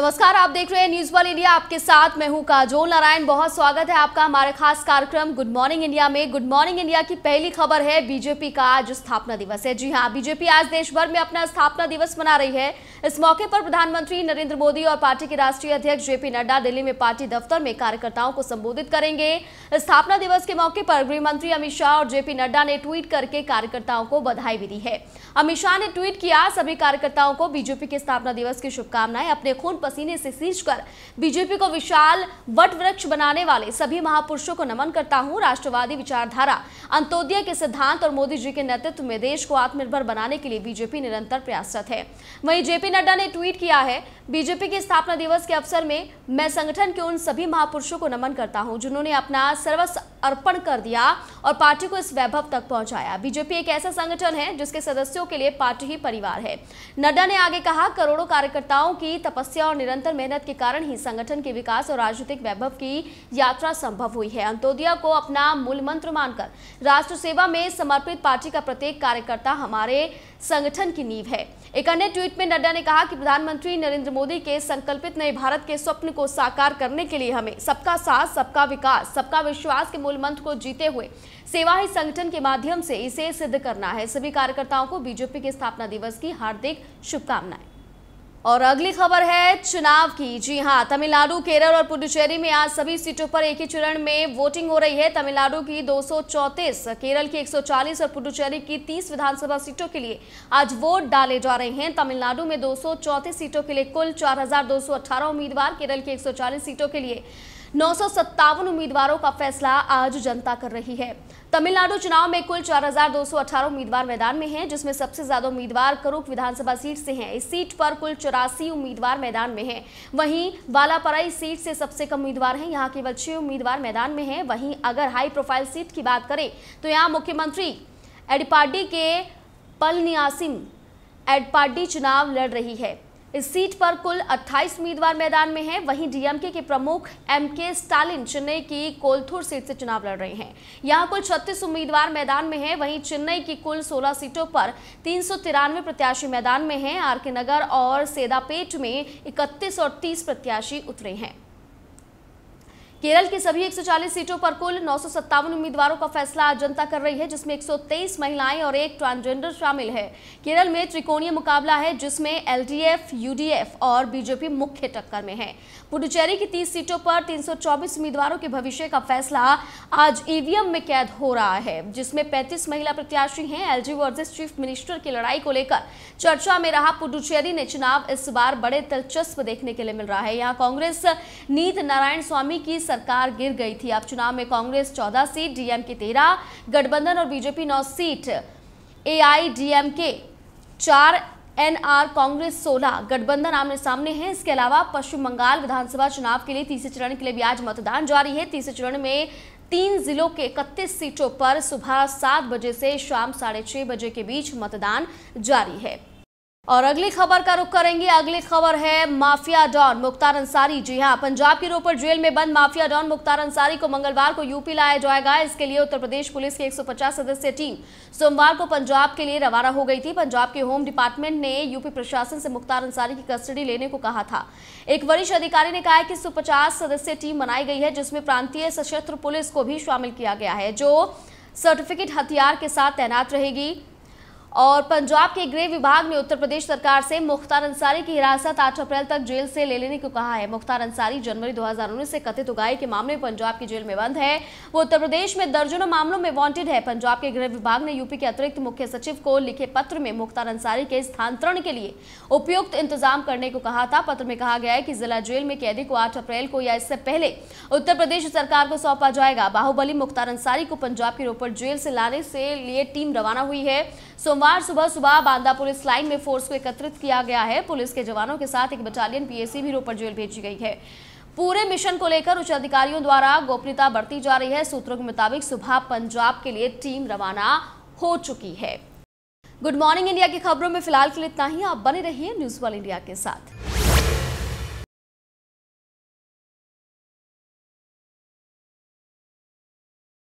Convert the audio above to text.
नमस्कार आप देख रहे हैं न्यूज वन इंडिया आपके साथ मैं हूं काजोल नारायण बहुत स्वागत है आपका हमारे खास कार्यक्रम गुड मॉर्निंग इंडिया में गुड मॉर्निंग इंडिया की पहली खबर है बीजेपी का आज स्थापना दिवस है जी हां बीजेपी आज देश भर में अपना स्थापना दिवस मना रही है इस मौके पर प्रधानमंत्री नरेंद्र मोदी और पार्टी के राष्ट्रीय अध्यक्ष जेपी नड्डा दिल्ली में पार्टी दफ्तर में कार्यकर्ताओं को संबोधित करेंगे स्थापना दिवस के मौके पर गृह मंत्री अमित शाह और जेपी नड्डा ने ट्वीट करके कार्यकर्ताओं को बधाई भी दी है अमित शाह ने ट्वीट किया सभी कार्यकर्ताओं को बीजेपी के स्थापना दिवस की शुभकामनाएं अपने खून पसीने से सींच कर बीजेपी को विशाल वट वृक्ष बनाने वाले सभी महापुरुषों को नमन करता हूँ राष्ट्रवादी विचारधारा अंत्योदय के सिद्धांत और मोदी जी के नेतृत्व में देश को आत्मनिर्भर बनाने के लिए बीजेपी निरंतर प्रयासरत है वही जेपी नड्डा ने ट्वीट किया है बीजेपी के स्थापना दिवस के अवसर में मैं संगठन के उन सभी महापुरुषों को नमन करता हूँ जिन्होंने अपना सर्वस्व अर्पण कर दिया और पार्टी को इस वैभव तक पहुंचाया बीजेपी एक ऐसा संगठन है जिसके सदस्यों के लिए पार्टी ही परिवार है नड्डा ने आगे कहा करोड़ों कार्यकर्ताओं की तपस्या और निरंतर मेहनत के कारण ही संगठन के विकास और राजनीतिक वैभव की यात्रा संभव हुई है अंतोदिया को अपना मूल मंत्र मानकर राष्ट्र सेवा में समर्पित पार्टी का प्रत्येक कार्यकर्ता हमारे संगठन की नींव है एक अन्य ट्वीट में नड्डा ने कहा कि प्रधानमंत्री नरेंद्र मोदी के संकल्पित नए भारत के स्वप्न को साकार करने के लिए हमें सबका साथ सबका विकास सबका विश्वास के मूल मंत्र को जीते हुए सेवा ही संगठन के माध्यम से इसे सिद्ध करना है सभी कार्यकर्ताओं को बीजेपी के स्थापना दिवस की हार्दिक शुभकामनाएं और अगली खबर है चुनाव की जी हाँ तमिलनाडु केरल और पुडुचेरी में आज सभी सीटों पर एक ही चरण में वोटिंग हो रही है तमिलनाडु की 234, केरल की 140 और पुडुचेरी की 30 विधानसभा सीटों के लिए आज वोट डाले जा रहे हैं तमिलनाडु में 234 सीटों के लिए कुल 4,218 उम्मीदवार केरल की 140 सीटों के लिए नौ उम्मीदवारों का फैसला आज जनता कर रही है तमिलनाडु चुनाव में कुल 4,218 उम्मीदवार मैदान में हैं जिसमें सबसे ज्यादा उम्मीदवार करुक विधानसभा सीट से हैं इस सीट पर कुल चौरासी उम्मीदवार मैदान में हैं वहीं वालापराई सीट से सबसे कम उम्मीदवार हैं यहां केवल छह उम्मीदवार मैदान में हैं वहीं अगर हाई प्रोफाइल सीट की बात करें तो यहाँ मुख्यमंत्री एडपाडी के पलनियासिम एडपाडी चुनाव लड़ रही है इस सीट पर कुल 28 उम्मीदवार मैदान में हैं वहीं डीएमके के प्रमुख एम के स्टालिन चेन्नई की कोलथुर सीट से चुनाव लड़ रहे हैं यहां कुल 36 उम्मीदवार मैदान में हैं वहीं चेन्नई की कुल 16 सीटों पर तीन प्रत्याशी मैदान में हैं आर के नगर और सेदापेट में 31 और 30 प्रत्याशी उतरे हैं केरल की सभी 140 सीटों पर कुल नौ उम्मीदवारों का फैसला जनता कर रही है जिसमें 123 महिलाएं और एक ट्रांसजेंडर शामिल है केरल में त्रिकोणीय मुकाबला है जिसमें एलडीएफ, यूडीएफ और बीजेपी मुख्य टक्कर में है पुडुचेरी की 30 सीटों पर 324 उम्मीदवारों के भविष्य का फैसला आज ईवीएम में कैद हो रहा है जिसमें पैंतीस महिला प्रत्याशी है एल वर्सेस चीफ मिनिस्टर की लड़ाई को लेकर चर्चा में रहा पुडुचेरी ने चुनाव इस बार बड़े दिलचस्प देखने के लिए मिल रहा है यहाँ कांग्रेस नीत नारायण स्वामी की सरकार गिर गई थी अब चुनाव में कांग्रेस 14 सीट डीएम के तेरह गठबंधन और बीजेपी 9 सीट ए एआईडीएमके चार एनआर कांग्रेस 16 गठबंधन आमने सामने हैं इसके अलावा पश्चिम बंगाल विधानसभा चुनाव के लिए तीसरे चरण के लिए भी आज मतदान जारी है तीसरे चरण में तीन जिलों के इकतीस सीटों पर सुबह सात बजे से शाम साढ़े छह बजे के बीच मतदान जारी है और अगली खबर का रुख करेंगे अगली खबर है माफिया डॉन मुख्तार अंसारी जी हां पंजाब के रोपर जेल में बंद माफिया डॉन मुख्तार अंसारी को मंगलवार को यूपी लाया जाएगा इसके लिए उत्तर प्रदेश पुलिस की 150 सदस्य टीम सोमवार को पंजाब के लिए रवाना हो गई थी पंजाब के होम डिपार्टमेंट ने यूपी प्रशासन से मुख्तार अंसारी की कस्टडी लेने को कहा था एक वरिष्ठ अधिकारी ने कहा कि एक सदस्यीय टीम बनाई गई है जिसमें प्रांतीय सशस्त्र पुलिस को भी शामिल किया गया है जो सर्टिफिकेट हथियार के साथ तैनात रहेगी और पंजाब के गृह विभाग ने उत्तर प्रदेश सरकार से मुख्तार अंसारी की हिरासत 8 अप्रैल तक जेल से ले लेने को कहा है मुख्तार अंसारी जनवरी 2019 से कथित उगाई के मामले में पंजाब की जेल में बंद है वो उत्तर प्रदेश में दर्जनों मामलों में वांटेड है पंजाब के गृह विभाग ने यूपी के अतिरिक्त मुख्य सचिव को लिखे पत्र में मुख्तार अंसारी के स्थानांतरण के लिए उपयुक्त इंतजाम करने को कहा था पत्र में कहा गया है कि जिला जेल में कैदी को आठ अप्रैल को या इससे पहले उत्तर प्रदेश सरकार को सौंपा जाएगा बाहुबली मुख्तार अंसारी को पंजाब के रोपड़ जेल से लाने से लिए टीम रवाना हुई है सोमवार सोमवार सुबह सुबह बांदा पुलिस लाइन में फोर्स को एकत्रित किया गया है पुलिस के जवानों के साथ एक बटालियन पीएसी भी रोपड़ जेल भेजी गई है पूरे मिशन को लेकर उच्च अधिकारियों द्वारा गोपनीयता बढ़ती जा रही है सूत्रों के मुताबिक सुबह पंजाब के लिए टीम रवाना हो चुकी है गुड मॉर्निंग इंडिया की खबरों में फिलहाल के लिए इतना ही आप बने रहिए न्यूज वर्ल्ड इंडिया के साथ